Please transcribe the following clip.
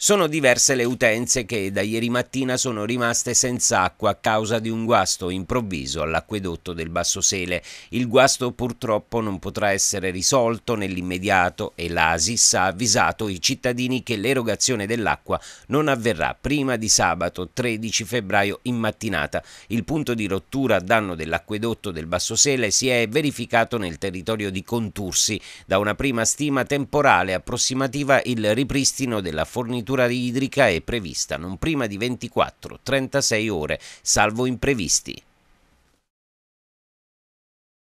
Sono diverse le utenze che da ieri mattina sono rimaste senza acqua a causa di un guasto improvviso all'acquedotto del Bassosele. Il guasto purtroppo non potrà essere risolto nell'immediato e l'Asis ha avvisato i cittadini che l'erogazione dell'acqua non avverrà prima di sabato 13 febbraio in mattinata. Il punto di rottura a danno dell'acquedotto del Bassosele si è verificato nel territorio di Contursi. Da una prima stima temporale approssimativa il ripristino della fornitura temperatura idrica è prevista non prima di 24-36 ore, salvo imprevisti.